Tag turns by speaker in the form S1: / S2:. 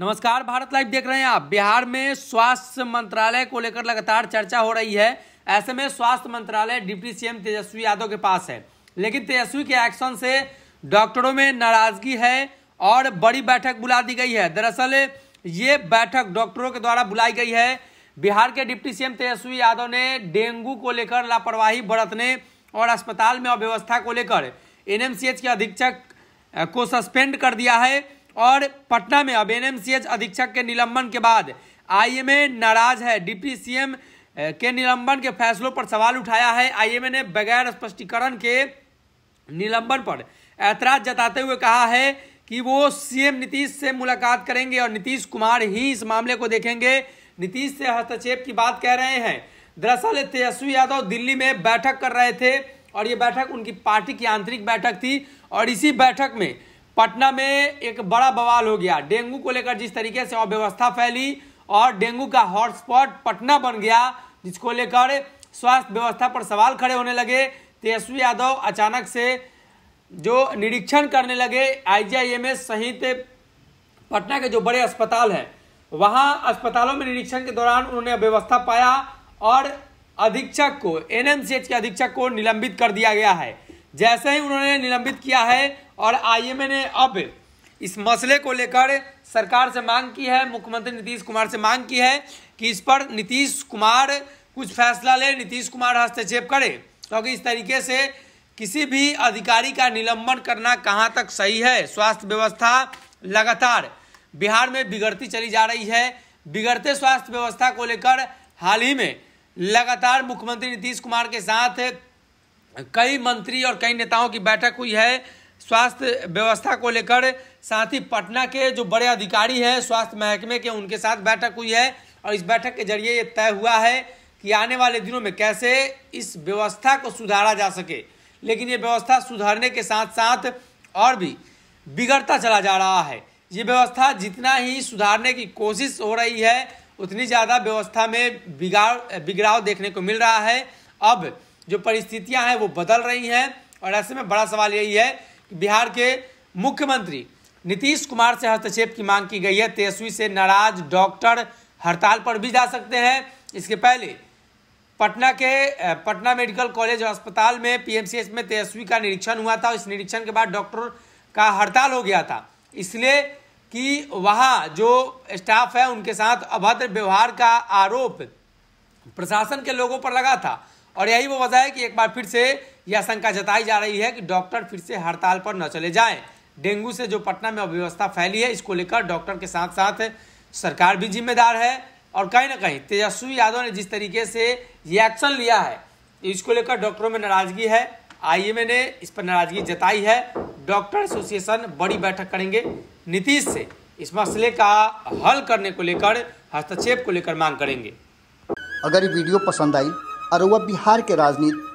S1: नमस्कार भारत लाइव देख रहे हैं आप बिहार में स्वास्थ्य मंत्रालय को लेकर लगातार चर्चा हो रही है ऐसे में स्वास्थ्य मंत्रालय डिप्टी सीएम तेजस्वी यादव के पास है लेकिन तेजस्वी के एक्शन से डॉक्टरों में नाराजगी है और बड़ी बैठक बुला दी गई है दरअसल ये बैठक डॉक्टरों के द्वारा बुलाई गई है बिहार के डिप्टी सीएम तेजस्वी यादव ने डेंगू को लेकर लापरवाही बरतने और अस्पताल में अव्यवस्था को लेकर एनएमसीएच के अधीक्षक को सस्पेंड कर दिया है और पटना में अब एनएमसीएच अधीक्षक के निलंबन के बाद आईएमए नाराज है डीपीसीएम के निलंबन के फैसलों पर सवाल उठाया है आईएमए ने बगैर स्पष्टीकरण के निलंबन पर ऐतराज जताते हुए कहा है कि वो सीएम नीतीश से मुलाकात करेंगे और नीतीश कुमार ही इस मामले को देखेंगे नीतीश से हस्तक्षेप की बात कह रहे हैं दरअसल तेजस्वी यादव दिल्ली में बैठक कर रहे थे और ये बैठक उनकी पार्टी की आंतरिक बैठक थी और इसी बैठक में पटना में एक बड़ा बवाल हो गया डेंगू को लेकर जिस तरीके से अव्यवस्था फैली और डेंगू का हॉटस्पॉट पटना बन गया जिसको लेकर स्वास्थ्य व्यवस्था पर सवाल खड़े होने लगे तेजस्वी यादव अचानक से जो निरीक्षण करने लगे आईजीआईएमएस सहित पटना के जो बड़े अस्पताल हैं वहां अस्पतालों में निरीक्षण के दौरान उन्होंने अव्यवस्था पाया और अधीक्षक को एनएमसीएच के अधीक्षक को निलंबित कर दिया गया है जैसे ही उन्होंने निलंबित किया है और आईएमए ने अब इस मसले को लेकर सरकार से मांग की है मुख्यमंत्री नीतीश कुमार से मांग की है कि इस पर नीतीश कुमार कुछ फैसला ले नीतीश कुमार हस्तक्षेप करे क्योंकि तो इस तरीके से किसी भी अधिकारी का निलंबन करना कहाँ तक सही है स्वास्थ्य व्यवस्था लगातार बिहार में बिगड़ती चली जा रही है बिगड़ते स्वास्थ्य व्यवस्था को लेकर हाल ही में लगातार मुख्यमंत्री नीतीश कुमार के साथ कई मंत्री और कई नेताओं की बैठक हुई है स्वास्थ्य व्यवस्था को लेकर साथ ही पटना के जो बड़े अधिकारी हैं स्वास्थ्य महकमे के उनके साथ बैठक हुई है और इस बैठक के जरिए ये तय हुआ है कि आने वाले दिनों में कैसे इस व्यवस्था को सुधारा जा सके लेकिन ये व्यवस्था सुधारने के साथ साथ और भी बिगड़ता चला जा रहा है ये व्यवस्था जितना ही सुधारने की कोशिश हो रही है उतनी ज़्यादा व्यवस्था में बिगाड़ बिगड़ाव देखने को मिल रहा है अब जो परिस्थितियां हैं वो बदल रही हैं और ऐसे में बड़ा सवाल यही है बिहार के मुख्यमंत्री नीतीश कुमार से हस्तक्षेप की मांग की गई है तेजस्वी से नाराज डॉक्टर हड़ताल पर भी जा सकते हैं इसके पहले पटना के पटना मेडिकल कॉलेज अस्पताल में पीएमसीएच में तेजस्वी का निरीक्षण हुआ था इस निरीक्षण के बाद डॉक्टर का हड़ताल हो गया था इसलिए कि वहाँ जो स्टाफ है उनके साथ अभद्र व्यवहार का आरोप प्रशासन के लोगों पर लगा था और यही वो वजह है कि एक बार फिर से यह शंका जताई जा रही है कि डॉक्टर फिर से हड़ताल पर न चले जाएं डेंगू से जो पटना में अव्यवस्था फैली है इसको लेकर डॉक्टर के साथ साथ सरकार भी जिम्मेदार है और कहीं ना कहीं तेजस्वी यादव ने जिस तरीके से ये एक्शन लिया है इसको लेकर डॉक्टरों में नाराजगी है आई ने इस पर नाराजगी जताई है डॉक्टर एसोसिएशन बड़ी बैठक करेंगे नीतीश से इस मसले का हल करने को लेकर हस्तक्षेप को लेकर मांग करेंगे
S2: अगर ये वीडियो पसंद आई और वह बिहार के राजनीति